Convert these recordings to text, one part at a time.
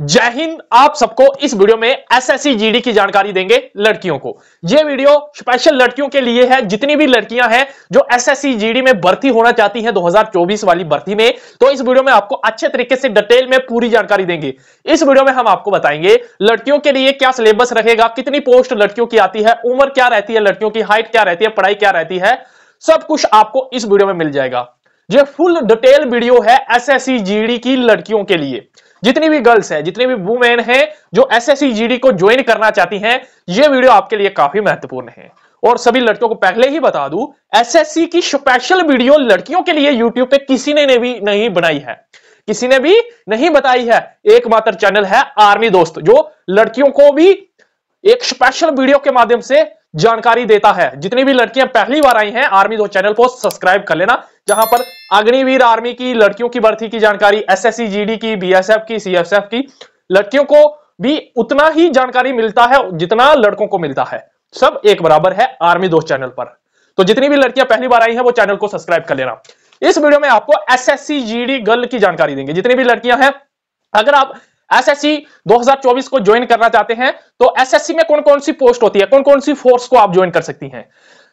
जय हिंद आप सबको इस वीडियो में एसएससी जीडी की जानकारी देंगे लड़कियों को यह वीडियो स्पेशल लड़कियों के लिए है जितनी भी लड़कियां हैं जो एसएससी जीडी में भर्ती होना चाहती हैं 2024 वाली भर्ती में तो इस वीडियो में आपको अच्छे तरीके से डिटेल में पूरी जानकारी देंगे इस वीडियो में हम आपको बताएंगे लड़कियों के लिए क्या सिलेबस रखेगा कितनी पोस्ट लड़कियों की आती है उम्र क्या रहती है लड़कियों की हाइट क्या रहती है पढ़ाई क्या रहती है सब कुछ आपको इस वीडियो में मिल जाएगा ये फुल डिटेल वीडियो है एस एस की लड़कियों के लिए जितनी भी गर्ल्स है जितनी भी वुमेन है जो एस को ज्वाइन करना चाहती हैं ये वीडियो आपके लिए काफी महत्वपूर्ण है और सभी लड़कियों को पहले ही बता दू एस की स्पेशल वीडियो लड़कियों के लिए यूट्यूब पे किसी ने, ने भी नहीं बनाई है किसी ने भी नहीं बताई है एकमात्र चैनल है आर्मी दोस्त जो लड़कियों को भी एक स्पेशल वीडियो के माध्यम से जानकारी देता है जितनी भी लड़कियां पहली बार आई हैं आर्मी दो चैनल को सब्सक्राइब कर लेना जहां पर अग्निवीर आर्मी की लड़कियों की भर्ती की जानकारी एसएससी जीडी की बीएसएफ की सीएसएफ की लड़कियों को भी उतना ही जानकारी मिलता है जितना लड़कों को मिलता है सब एक बराबर है आर्मी दोस्त चैनल पर तो जितनी भी लड़कियां पहली बार आई हैं वो चैनल को सब्सक्राइब कर लेना इस वीडियो में आपको एस एस गर्ल की जानकारी देंगे जितनी भी लड़कियां हैं अगर आप एस 2024 को ज्वाइन करना चाहते हैं तो एस में कौन कौन सी पोस्ट होती है कौन कौन सी फोर्स को आप ज्वाइन कर सकती हैं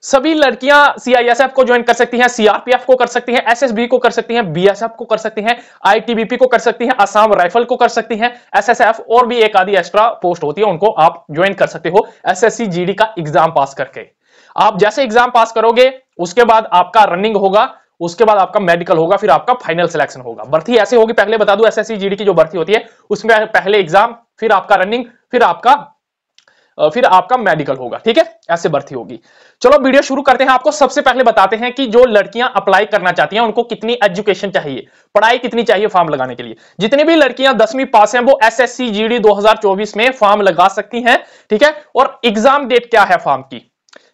सभी लड़कियां सीआईएसएफ को ज्वाइन कर सकती हैं सीआरपीएफ को कर सकती हैं एसएसबी को कर सकती हैं बीएसएफ को कर सकती हैं आईटीबीपी को कर सकती हैं असम राइफल को कर सकती हैं एसएसएफ और भी एक आदि एक्स्ट्रा पोस्ट होती है उनको आप ज्वाइन कर सकते हो एसएससी जीडी का एग्जाम पास करके आप जैसे एग्जाम पास करोगे उसके बाद आपका रनिंग होगा उसके बाद आपका मेडिकल होगा फिर आपका फाइनल सिलेक्शन होगा भर्ती ऐसे होगी पहले बता दू एस जीडी की जो भर्ती होती है उसमें पहले एग्जाम फिर आपका रनिंग फिर आपका फिर आपका मेडिकल होगा ठीक है ऐसे भर्ती होगी चलो वीडियो शुरू करते हैं आपको सबसे पहले बताते हैं कि जो लड़कियां अप्लाई करना चाहती हैं उनको कितनी एजुकेशन चाहिए पढ़ाई कितनी चाहिए फॉर्म लगाने के लिए जितनी भी लड़कियां दसवीं पास हैं वो एसएससी जीडी 2024 में फॉर्म लगा सकती हैं ठीक है और एग्जाम डेट क्या है फॉर्म की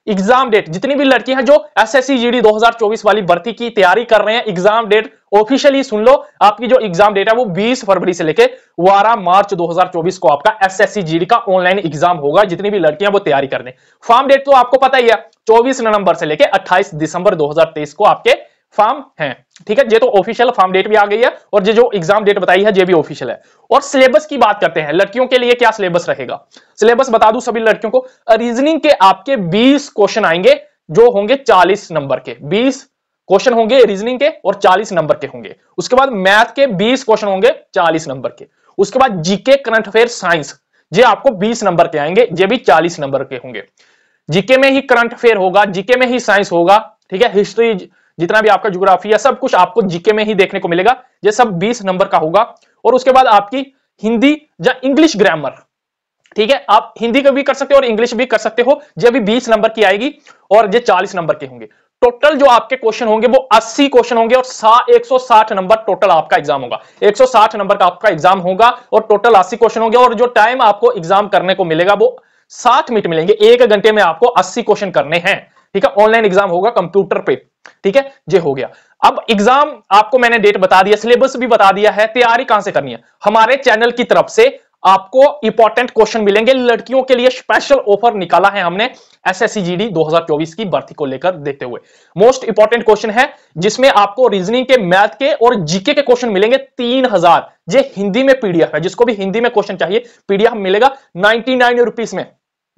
एग्जाम डेट जितनी भी लड़की है जो एसएससी जीडी 2024 वाली भर्ती की तैयारी कर रहे हैं एग्जाम डेट ऑफिशियली सुन लो आपकी जो एग्जाम डेट है वो 20 फरवरी से लेके 12 मार्च 2024 को आपका एस जीडी का ऑनलाइन एग्जाम होगा जितनी भी लड़कियां वो तैयारी कर रहे फॉर्म डेट तो आपको पता ही है चौबीस नवंबर से लेकर अट्ठाईस दिसंबर 2023 को आपके फॉर्म है ठीक है ये तो ऑफिशियल फॉर्म डेट भी आ गई है और ये जो एग्जाम डेट बताई है ये भी ऑफिशियल है और सिलेबस की बात करते हैं लड़कियों के लिए क्या सिलेबस रहेगा सिलेबस बता दूं सभी लड़कियों को रीजनिंग के आपके 20 क्वेश्चन आएंगे जो होंगे 40 नंबर के 20 क्वेश्चन होंगे रीजनिंग के और 40 नंबर के होंगे उसके बाद मैथ के 20 क्वेश्चन होंगे 40 नंबर के उसके बाद जीके करंट अफेयर साइंस ये आपको 20 नंबर के आएंगे ये भी 40 नंबर के होंगे जीके में ही करंट अफेयर होगा जीके में ही साइंस होगा ठीक है हिस्ट्री जितना भी आपका जियोग्राफी है सब कुछ आपको जीके में ही देखने को मिलेगा ये सब 20 नंबर का होगा और उसके बाद आपकी हिंदी या इंग्लिश ग्रामर ठीक है आप हिंदी का भी कर सकते हो और इंग्लिश भी कर सकते हो जो अभी बीस नंबर की आएगी और ये चालीस नंबर के होंगे टोटल जो आपके क्वेश्चन होंगे वो 80 क्वेश्चन होंगे और सा एक नंबर टोटल आपका एग्जाम होगा 160 नंबर का आपका एग्जाम होगा और टोटल 80 क्वेश्चन होंगे और जो टाइम आपको एग्जाम करने को मिलेगा वो सात मिनट मिलेंगे एक घंटे में आपको अस्सी क्वेश्चन करने हैं ठीक है ऑनलाइन एग्जाम होगा कंप्यूटर पे ठीक है ये हो गया अब एग्जाम आपको मैंने डेट बता दिया सिलेबस भी बता दिया है तैयारी कहां से करनी है हमारे चैनल की तरफ से आपको इंपॉर्टेंट क्वेश्चन मिलेंगे लड़कियों के लिए स्पेशल ऑफर निकाला है हमने एसएससी जीडी 2024 की भर्ती को लेकर देते हुए मोस्ट इंपॉर्टेंट क्वेश्चन है जिसमें आपको रीजनिंग के मैथ के और जीके के क्वेश्चन मिलेंगे तीन हजार ये हिंदी में पीडीएफ है जिसको भी हिंदी में क्वेश्चन चाहिए पीडीएफ मिलेगा नाइनटी नाइन में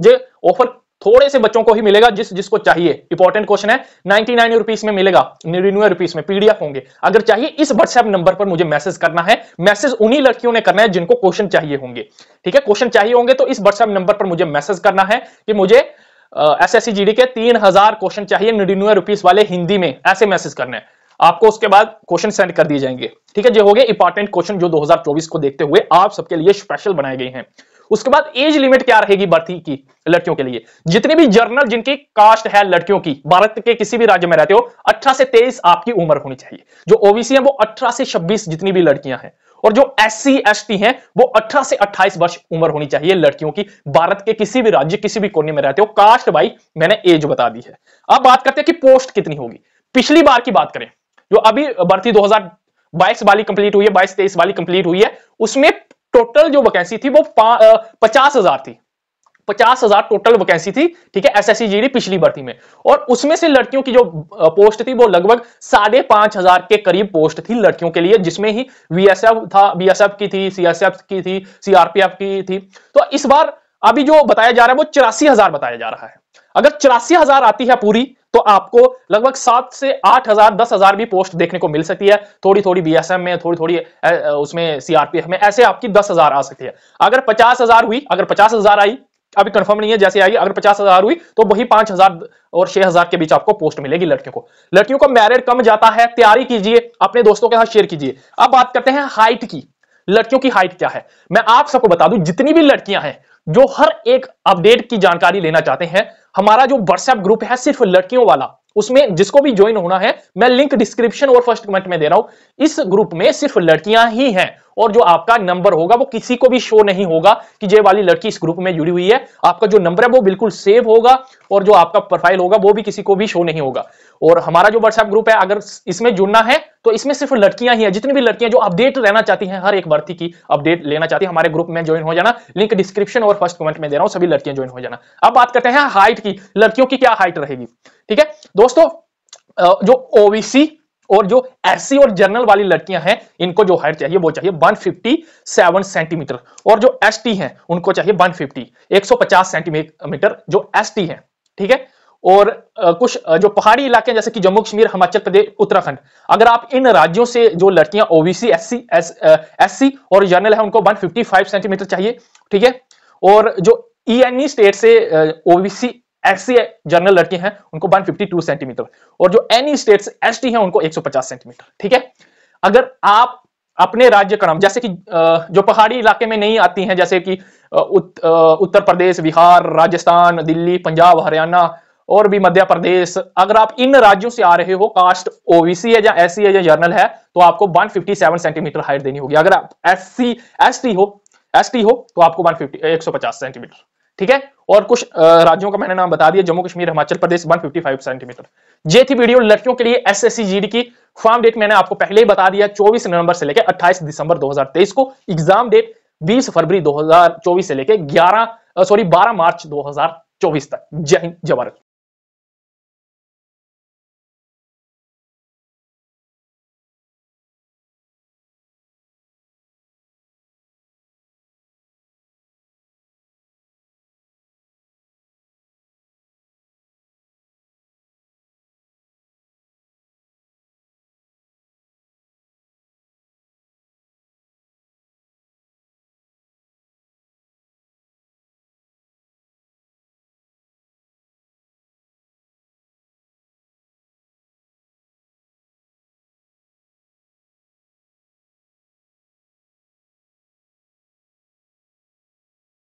ये ऑफर थोड़े से बच्चों को ही मिलेगा जिस जिसको चाहिए इंपॉर्टेंट क्वेश्चन है नाइनटी नाइन रुपीज में मिलेगा निन्यानवे रुपीज में पीडीएफ होंगे अगर चाहिए इस व्हाट्सएप नंबर पर मुझे मैसेज करना है मैसेज उन्हीं लड़कियों ने करना है जिनको क्वेश्चन चाहिए होंगे ठीक है क्वेश्चन चाहिए होंगे तो इस व्हाट्सएप नंबर पर मुझे मैसेज करना है कि मुझे एस एस के तीन हजार क्वेश्चन चाहिए निन्यानवे रुपीज वाले हिंदी में ऐसे मैसेज करना है आपको उसके बाद क्वेश्चन सेंड कर दिए जाएंगे ठीक है जो हो गए इंपॉर्टेंट क्वेश्चन जो 2024 को देखते हुए आप सबके लिए स्पेशल बनाए गए हैं उसके बाद एज लिमिट क्या रहेगी भर्ती की लड़कियों के लिए जितने भी जर्नल जिनकी कास्ट है लड़कियों की भारत के किसी भी राज्य में रहते हो 18 से 23 आपकी उम्र होनी चाहिए जो ओबीसी है वो 18 से 26 जितनी भी लड़कियां हैं और जो एस सी एस टी है वो 18 से 28 वर्ष उम्र होनी चाहिए लड़कियों की भारत के किसी भी राज्य किसी भी कोने में रहते हो कास्ट भाई मैंने एज बता दी है अब बात करते हैं कि पोस्ट कितनी होगी पिछली बार की बात करें जो अभी भर्ती 2022 वाली कंप्लीट हुई है 22 23 वाली कंप्लीट हुई है उसमें टोटल जो वैकेंसी थी वो पचास हजार थी पचास हजार टोटल वैकेंसी थी ठीक है एसएससी जीडी पिछली भर्ती में और उसमें से लड़कियों की जो पोस्ट थी वो लगभग साढ़े पांच हजार के करीब पोस्ट थी लड़कियों के लिए जिसमें ही वीएसएफ था बीएसएफ की थी सीएसएफ की थी सीआरपीएफ की थी तो इस बार अभी जो बताया जा रहा है वो चौरासी हजार बताया जा रहा है अगर चौरासी हजार आती है पूरी तो आपको लगभग सात से आठ हजार दस हजार भी पोस्ट देखने को मिल सकती है थोड़ी थोड़ी बीएसएम में थोड़ी थोड़ी उसमें सीआरपीएफ में ऐसे आपकी दस हजार आ सकती है अगर पचास हजार हुई अगर पचास हजार आई अभी कंफर्म नहीं है जैसे आई अगर पचास हजार हुई तो वही पांच हजार और छह हजार के बीच आपको पोस्ट मिलेगी लड़कियों को लड़कियों को मैरिड कम जाता है तैयारी कीजिए अपने दोस्तों के साथ शेयर कीजिए अब बात करते हैं हाइट की लड़कियों की हाइट क्या है मैं आप सबको बता दू जितनी भी लड़कियां हैं जो हर एक अपडेट की जानकारी लेना चाहते हैं हमारा जो व्हाट्सएप ग्रुप है सिर्फ लड़कियों वाला उसमें जिसको भी ज्वाइन होना है मैं लिंक डिस्क्रिप्शन और फर्स्ट कमेंट में दे रहा हूं इस ग्रुप में सिर्फ लड़कियां ही हैं और जो आपका नंबर होगा वो किसी को भी शो नहीं होगा कि जे वाली लड़की इस ग्रुप में जुड़ी हुई है आपका जो नंबर है वो बिल्कुल सेव होगा और जो आपका प्रोफाइल होगा वो भी किसी को भी शो नहीं होगा और हमारा जो व्हाट्सएप ग्रुप है अगर इसमें जुड़ना है तो इसमें सिर्फ लड़कियां ही है जितनी भी लड़कियां जो अपडेट रहना चाहती हैं हर एक भर्ती की अपडेट लेना चाहती है हमारे ग्रुप में ज्वाइन हो जाना लिंक डिस्क्रिप्शन और फर्स्ट कमेंट में दे रहा हूं सभी लड़कियां ज्वाइन हो जाना अब बात करते हैं हाइट की लड़कियों की क्या हाइट रहेगी ठीक है दोस्तों जो ओबीसी और जो एस और जनरल वाली लड़कियां हैं इनको जो हाइट चाहिए वो चाहिए 157 सेंटीमीटर और जो एस हैं उनको चाहिए 150 150 सेंटीमीटर जो एस हैं ठीक है और कुछ जो पहाड़ी इलाके हैं जैसे कि जम्मू कश्मीर हिमाचल प्रदेश उत्तराखंड अगर आप इन राज्यों से जो लड़कियां ओबीसी एससी एससी और जनरल है उनको 155 सेंटीमीटर चाहिए ठीक है और जो ई e स्टेट e से ओबीसी एससी जनरल लड़कियां हैं उनको 152 सेंटीमीटर और जो एनी स्टेट से एस है उनको एक सेंटीमीटर ठीक है अगर आप अपने राज्य का नाम जैसे कि जो पहाड़ी इलाके में नहीं आती हैं जैसे कि उत, उत्तर प्रदेश बिहार राजस्थान दिल्ली पंजाब हरियाणा और भी मध्य प्रदेश अगर आप इन राज्यों से आ रहे हो कास्ट ओबीसी है या एस है या जर्नल है तो आपको 157 सेंटीमीटर हाइट देनी होगी अगर आप एस सी एस टी हो एस टी हो तो आपको 150 150 सेंटीमीटर ठीक है और कुछ राज्यों का मैंने नाम बता दिया जम्मू कश्मीर हिमाचल प्रदेश 155 सेंटीमीटर ये थी वीडियो लड़कियों के लिए एस एस की फॉर्म डेट मैंने आपको पहले ही बता दिया चौबीस नवंबर से लेकर अट्ठाईस दिसंबर दो को एग्जाम डेट बीस फरवरी दो से लेकर ग्यारह सॉरी बारह मार्च चौबीस तक जय हिंद जवाहर